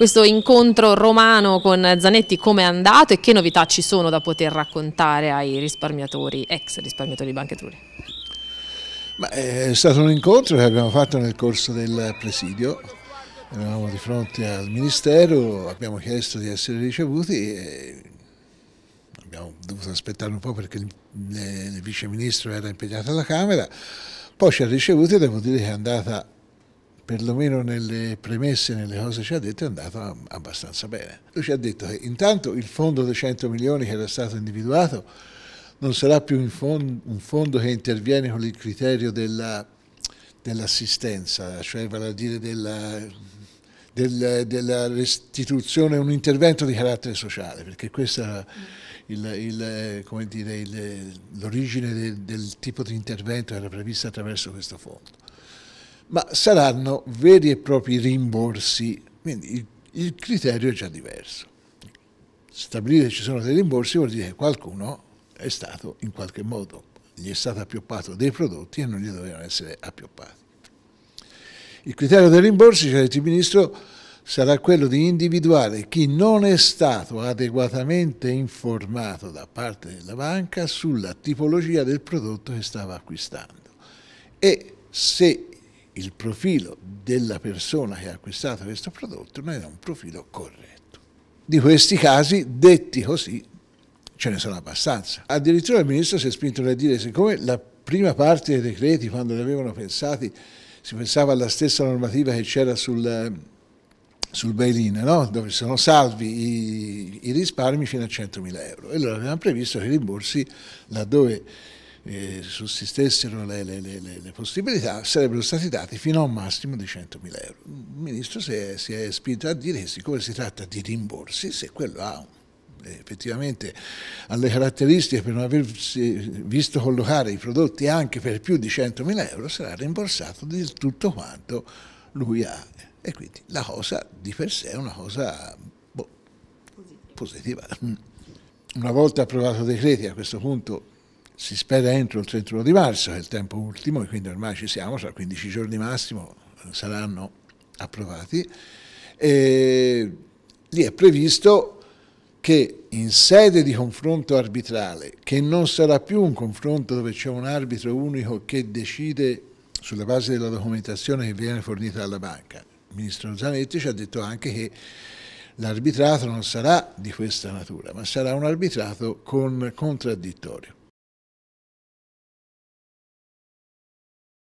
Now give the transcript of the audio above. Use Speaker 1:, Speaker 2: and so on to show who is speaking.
Speaker 1: questo incontro romano con Zanetti come è andato e che novità ci sono da poter raccontare ai risparmiatori, ex risparmiatori di Banca Etruria? Eh, è stato un incontro che abbiamo fatto nel corso del presidio, eravamo di fronte al Ministero, abbiamo chiesto di essere ricevuti e abbiamo dovuto aspettare un po' perché il Vice Ministro era impegnato alla Camera, poi ci ha ricevuti e devo dire che è andata perlomeno nelle premesse, nelle cose che ci ha detto, è andato abbastanza bene. Lui ci ha detto che intanto il fondo dei 100 milioni che era stato individuato non sarà più fondo, un fondo che interviene con il criterio della, dell'assistenza, cioè vale a dire della, del, della restituzione, un intervento di carattere sociale, perché questa è l'origine del, del tipo di intervento che era prevista attraverso questo fondo ma saranno veri e propri rimborsi, quindi il, il criterio è già diverso. Stabilire che ci sono dei rimborsi vuol dire che qualcuno è stato in qualche modo, gli è stato appioppato dei prodotti e non gli dovevano essere appioppati. Il criterio dei rimborsi, ci cioè, il Ministro, sarà quello di individuare chi non è stato adeguatamente informato da parte della banca sulla tipologia del prodotto che stava acquistando e se il profilo della persona che ha acquistato questo prodotto non era un profilo corretto. Di questi casi, detti così, ce ne sono abbastanza. Addirittura il ministro si è spinto a dire, siccome la prima parte dei decreti, quando li avevano pensati, si pensava alla stessa normativa che c'era sul, sul bail-in, no? dove sono salvi i, i risparmi fino a 100.000 euro. E allora avevano previsto che i rimborsi, laddove eh, sussistessero le, le, le, le, possibilità, sarebbero stati dati fino a un massimo di 100.000 euro. Il ministro si è, si è spinto a dire che siccome si tratta di rimborsi, se quello ha eh, effettivamente alle caratteristiche per non aver visto collocare i prodotti anche per più di 100.000 euro sarà rimborsato di tutto quanto lui ha e quindi la cosa di per sé è una cosa boh, positiva. Mm. Una volta approvato i decreti a questo punto si spera entro il 31 di marzo, che è il tempo ultimo, e quindi ormai ci siamo, tra 15 giorni massimo saranno approvati. E lì è previsto che in sede di confronto arbitrale, che non sarà più un confronto dove c'è un arbitro unico che decide sulla base della documentazione che viene fornita dalla banca. Il ministro Zanetti ci ha detto anche che l'arbitrato non sarà di questa natura, ma sarà un arbitrato con contraddittorio.